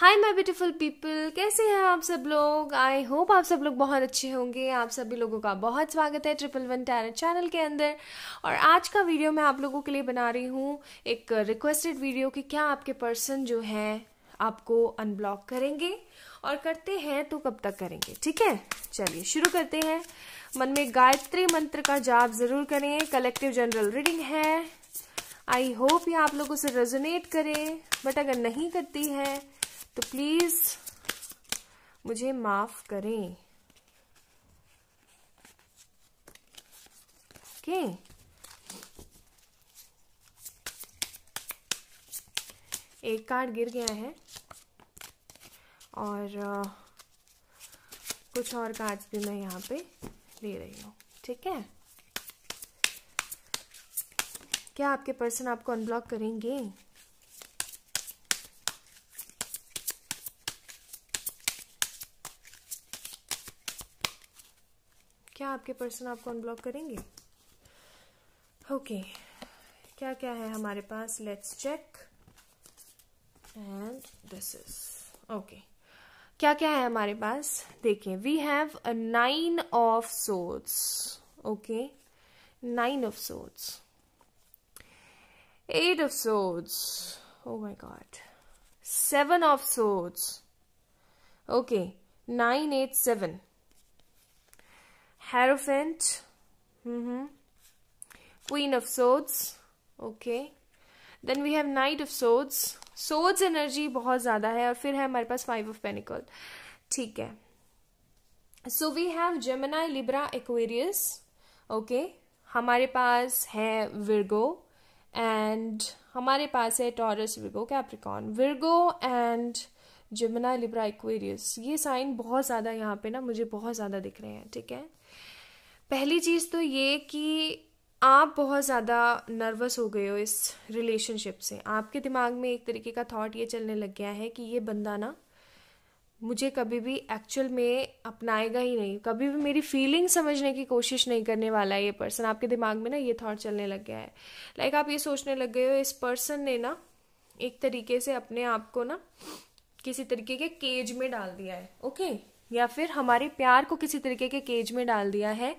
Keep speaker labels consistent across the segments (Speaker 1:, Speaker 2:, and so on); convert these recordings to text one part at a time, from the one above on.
Speaker 1: Hi my beautiful people कैसे हैं आप सब लोग आई होप आप सब लोग बहुत अच्छे होंगे आप सभी लोगों का बहुत स्वागत है ट्रिपल वन टैलेंट चैनल के अंदर और आज का वीडियो मैं आप लोगों के लिए बना रही हूँ एक रिक्वेस्टेड वीडियो कि क्या आपके पर्सन जो हैं आपको अनब्लॉक करेंगे और करते हैं तो कब तक करेंगे ठीक है चलिए शुरू करते हैं मन में गायत्री मंत्र का जाप जरूर करें कलेक्टिव जनरल रीडिंग है आई होप ये आप लोगों से रेजोनेट करें बट अगर नहीं करती है तो प्लीज़ मुझे माफ़ करें ओके एक कार्ड गिर गया है और कुछ और कार्ड्स भी मैं यहाँ पे ले रही हूँ ठीक है क्या आपके पर्सन आपको अनब्लॉक करेंगे आपके पर्सन आपको अनब्लॉक करेंगे ओके okay. क्या क्या है हमारे पास let's check and this is okay क्या क्या है हमारे पास देखिए we have a nine of swords okay nine of swords eight of swords oh my god seven of swords okay nine eight seven Hierophant. Mm-hmm. Queen of Swords. Okay. Then we have knight of swords swords energy बहुत ज़्यादा है और फिर है हमारे पास five of pentacles ठीक है so we have Gemini Libra Aquarius okay हमारे पास है विर्गो एंड हमारे पास है Taurus Virgo Capricorn Virgo and Gemini Libra Aquarius ये साइन बहुत ज़्यादा यहाँ पे ना मुझे बहुत ज़्यादा दिख रहे हैं ठीक है पहली चीज़ तो ये कि आप बहुत ज़्यादा नर्वस हो गए हो इस रिलेशनशिप से आपके दिमाग में एक तरीके का थॉट ये चलने लग गया है कि ये बंदा ना मुझे कभी भी एक्चुअल में अपनाएगा ही नहीं कभी भी मेरी फीलिंग समझने की कोशिश नहीं करने वाला है ये पर्सन आपके दिमाग में ना ये थॉट चलने लग गया है लाइक like आप ये सोचने लग गए हो इस पर्सन ने ना एक तरीके से अपने आप को ना किसी तरीके के केज में डाल दिया है ओके या फिर हमारे प्यार को किसी तरीके के केज में डाल दिया है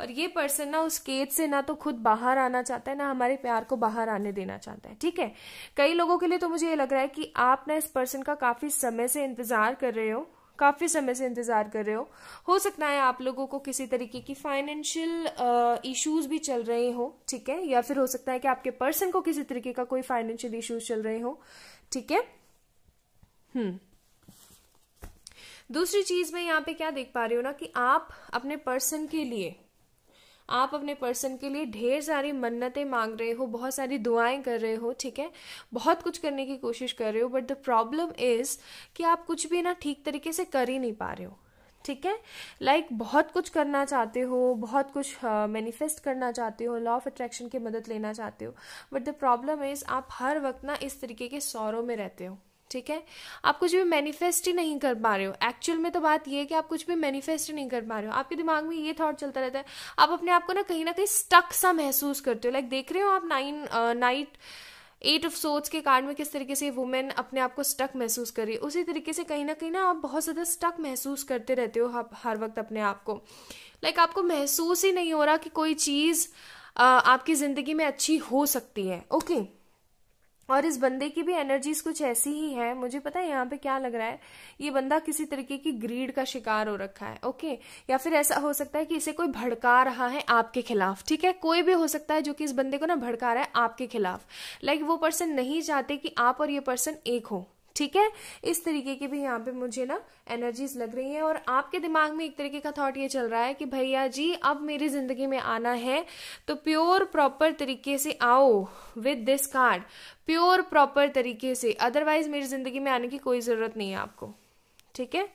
Speaker 1: और ये पर्सन ना उस केज से ना तो खुद बाहर आना चाहता है ना हमारे प्यार को बाहर आने देना चाहता है ठीक है कई लोगों के लिए तो मुझे ये लग रहा है कि आप ना इस पर्सन का काफी समय से इंतजार कर रहे हो काफ़ी समय से इंतज़ार कर रहे हो हो सकता है आप लोगों को किसी तरीके की फाइनेंशियल इश्यूज uh, भी चल रहे हो ठीक है या फिर हो सकता है कि आपके पर्सन को किसी तरीके का कोई फाइनेंशियल इश्यूज चल रहे हो ठीक है हम्म दूसरी चीज मैं यहाँ पे क्या देख पा रही हूँ ना कि आप अपने पर्सन के लिए आप अपने पर्सन के लिए ढेर सारी मन्नतें मांग रहे हो बहुत सारी दुआएं कर रहे हो ठीक है बहुत कुछ करने की कोशिश कर रहे हो बट द प्रॉब्लम इज़ कि आप कुछ भी ना ठीक तरीके से कर ही नहीं पा रहे हो ठीक है लाइक like, बहुत कुछ करना चाहते हो बहुत कुछ मैनिफेस्ट uh, करना चाहते हो लॉ ऑफ अट्रैक्शन की मदद लेना चाहते हो बट द प्रॉब्लम इज़ आप हर वक्त ना इस तरीके के सौरों में रहते हो ठीक है आप कुछ भी मैनिफेस्ट ही नहीं कर पा रहे हो एक्चुअल में तो बात यह है कि आप कुछ भी मैनिफेस्ट ही नहीं कर पा रहे हो आपके दिमाग में ये थॉट चलता रहता है आप अपने आप को ना कहीं ना कहीं स्टक सा महसूस करते हो लाइक देख रहे हो आप नाइन नाइट एट ऑफ सोच के कार्ड में किस तरीके से वुमेन अपने आप को स्टक महसूस कर रही है उसी तरीके से कहीं ना कहीं ना आप बहुत ज़्यादा स्टक महसूस करते रहते हो आप हर वक्त अपने आप को लाइक आपको महसूस ही नहीं हो रहा कि कोई चीज़ आपकी ज़िंदगी में अच्छी हो सकती है ओके okay. और इस बंदे की भी एनर्जीज कुछ ऐसी ही है मुझे पता है यहाँ पे क्या लग रहा है ये बंदा किसी तरीके की ग्रीड का शिकार हो रखा है ओके या फिर ऐसा हो सकता है कि इसे कोई भड़का रहा है आपके खिलाफ ठीक है कोई भी हो सकता है जो कि इस बंदे को ना भड़का रहा है आपके खिलाफ लाइक like, वो पर्सन नहीं चाहते कि आप और ये पर्सन एक हो ठीक है इस तरीके की भी यहाँ पे मुझे ना एनर्जीज लग रही हैं और आपके दिमाग में एक तरीके का थॉट ये चल रहा है कि भैया जी अब मेरी जिंदगी में आना है तो प्योर प्रॉपर तरीके से आओ with this card pure proper तरीके से अदरवाइज मेरी जिंदगी में आने की कोई जरूरत नहीं है आपको ठीक है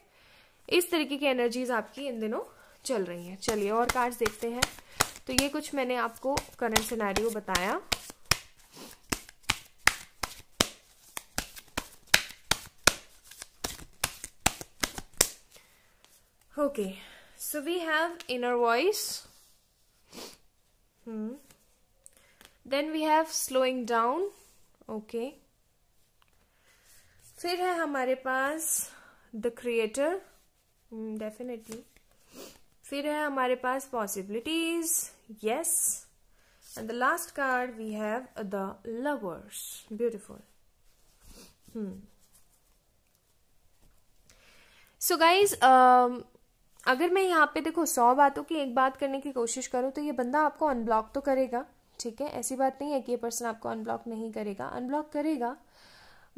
Speaker 1: इस तरीके की एनर्जीज आपकी इन दिनों चल रही है चलिए और कार्ड देखते हैं तो ये कुछ मैंने आपको करंट सिनारी बताया Okay, so we have inner voice. Hmm. Then we have slowing down. Okay. फिर है हमारे पास the creator. Hmm, definitely. फिर है हमारे पास possibilities. Yes. And the last card we have the lovers. Beautiful. Hmm. So guys, um, अगर मैं यहाँ पे देखो सौ बातों की एक बात करने की कोशिश करूँ तो ये बंदा आपको अनब्लॉक तो करेगा ठीक है ऐसी बात नहीं है कि ये पर्सन आपको अनब्लॉक नहीं करेगा अनब्लॉक करेगा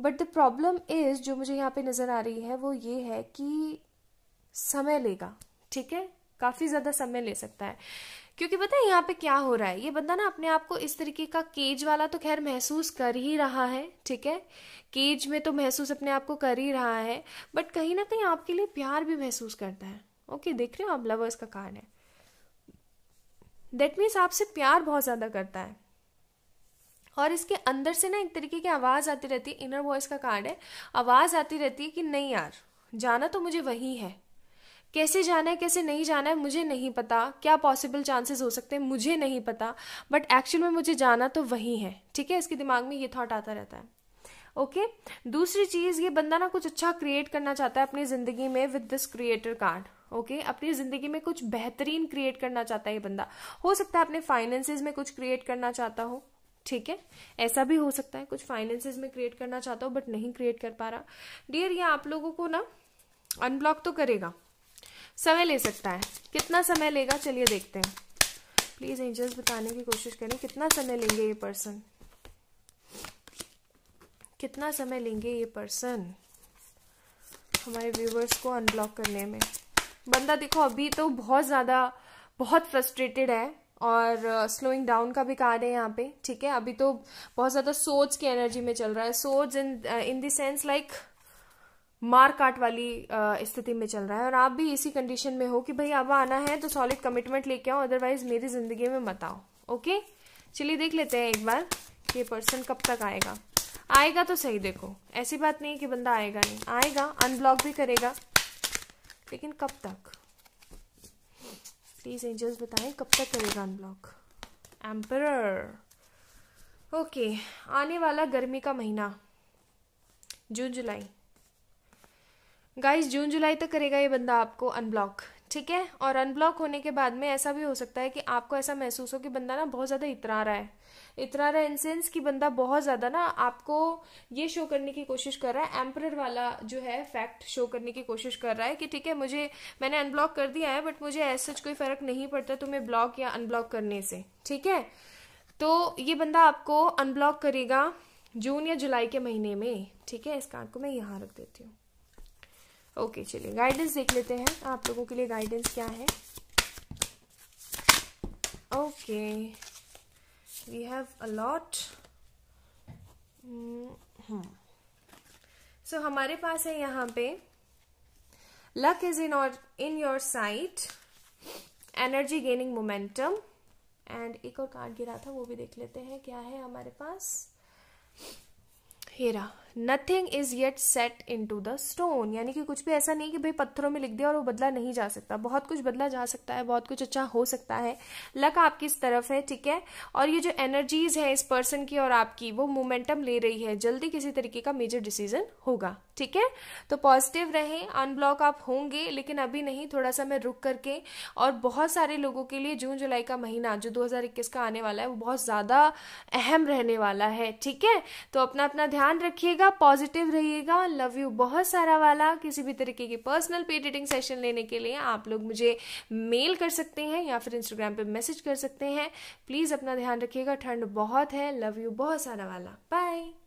Speaker 1: बट द प्रॉब्लम इज जो मुझे यहाँ पे नज़र आ रही है वो ये है कि समय लेगा ठीक है काफ़ी ज़्यादा समय ले सकता है क्योंकि पता है यहाँ पे क्या हो रहा है ये बंदा ना अपने आप को इस तरीके का केज वाला तो खैर महसूस कर ही रहा है ठीक है केज में तो महसूस अपने आप को कर ही रहा है बट कहीं ना कहीं आपके लिए प्यार भी महसूस करता है ओके देख रहे हो आप लवर्स का कार्ड है देट मीन्स आपसे प्यार बहुत ज़्यादा करता है और इसके अंदर से ना एक तरीके की आवाज़ आती रहती है इनर वॉइस का कार्ड है आवाज़ आती रहती है कि नहीं यार जाना तो मुझे वही है कैसे जाना है कैसे नहीं जाना है मुझे नहीं पता क्या पॉसिबल चांसेस हो सकते हैं मुझे नहीं पता बट एक्चुअल में मुझे जाना तो वही है ठीक है इसके दिमाग में ये थॉट आता रहता है ओके okay? दूसरी चीज़ ये बंदा ना कुछ अच्छा क्रिएट करना चाहता है अपनी ज़िंदगी में with this creator card okay okay? अपनी जिंदगी में कुछ बेहतरीन क्रिएट करना चाहता है ये बंदा हो सकता है अपने फाइनेंसेस में कुछ क्रिएट करना चाहता हो ठीक है ऐसा भी हो सकता है कुछ फाइनेंसेस में क्रिएट करना चाहता हो बट नहीं क्रिएट कर पा रहा डियर ये आप लोगों को ना अनब्लॉक तो करेगा समय ले सकता है कितना समय लेगा चलिए देखते हैं प्लीज एंजल्स बताने की कोशिश करें कितना समय लेंगे ये पर्सन कितना समय लेंगे ये पर्सन हमारे व्यूवर्स को अनब्लॉक करने में बंदा देखो अभी तो बहुत ज़्यादा बहुत फ्रस्ट्रेटेड है और स्लोइंग uh, डाउन का भी कार्ड है यहाँ पे ठीक है अभी तो बहुत ज़्यादा सोच की एनर्जी में चल रहा है सोच इन इन देंस लाइक मार काट वाली uh, स्थिति में चल रहा है और आप भी इसी कंडीशन में हो कि भाई अब आना है तो सॉलिड कमिटमेंट लेके आओ अदरवाइज मेरी जिंदगी में मत आओ ओके चलिए देख लेते हैं एक बार ये पर्सन कब तक आएगा आएगा तो सही देखो ऐसी बात नहीं है कि बंदा आएगा नहीं आएगा अनब्लॉक भी करेगा लेकिन कब तक प्लीज एंजल्स बताएं कब तक करेगा अनब्लॉक एम्पर ओके आने वाला गर्मी का महीना जून जुलाई गाइस जून जुलाई तक करेगा ये बंदा आपको अनब्लॉक ठीक है और अनब्लॉक होने के बाद में ऐसा भी हो सकता है कि आपको ऐसा महसूस हो कि बंदा ना बहुत ज़्यादा इतरा रहा है इतरा रहा है इन सेंस कि बंदा बहुत ज़्यादा ना आपको ये शो करने की कोशिश कर रहा है एम्पर वाला जो है फैक्ट शो करने की कोशिश कर रहा है कि ठीक है मुझे मैंने अनब्लॉक कर दिया है बट मुझे ऐसा कोई फ़र्क नहीं पड़ता तुम्हें ब्लॉक या अनब्लॉक करने से ठीक है तो ये बंदा आपको अनब्लॉक करेगा जून या जुलाई के महीने में ठीक है इस कार्ड को मैं यहाँ रख देती हूँ ओके चलिए गाइडेंस देख लेते हैं आप लोगों के लिए गाइडेंस क्या है okay we have a lot so हमारे पास है यहाँ पे luck is in or in your sight energy gaining momentum and एक और कार्ड गिरा था वो भी देख लेते हैं क्या है हमारे पास here nothing is yet set in to the stone यानी कि कुछ भी ऐसा नहीं कि भाई पत्थरों में लिख दिया और वो बदला नहीं जा सकता बहुत कुछ बदला जा सकता है बहुत कुछ अच्छा हो सकता है लक आपकी इस तरफ है ठीक है और ये जो एनर्जीज है इस पर्सन की और आपकी वो मोमेंटम ले रही है जल्दी किसी तरीके का मेजर डिसीजन होगा ठीक है तो पॉजिटिव रहे अनब्लॉक आप होंगे लेकिन अभी नहीं थोड़ा सा मैं रुक करके और बहुत सारे लोगों के लिए जून जुलाई का महीना जो 2021 का आने वाला है वो बहुत ज़्यादा अहम रहने वाला है ठीक है तो अपना अपना ध्यान रखिएगा रहिएगा पॉजिटिव रहिएगा लव यू बहुत सारा वाला किसी भी तरीके की पर्सनल पे डेटिंग सेशन लेने के लिए आप लोग मुझे मेल कर सकते हैं या फिर इंस्टाग्राम पे मैसेज कर सकते हैं प्लीज़ अपना ध्यान रखिएगा ठंड बहुत है लव यू बहुत सारा वाला बाय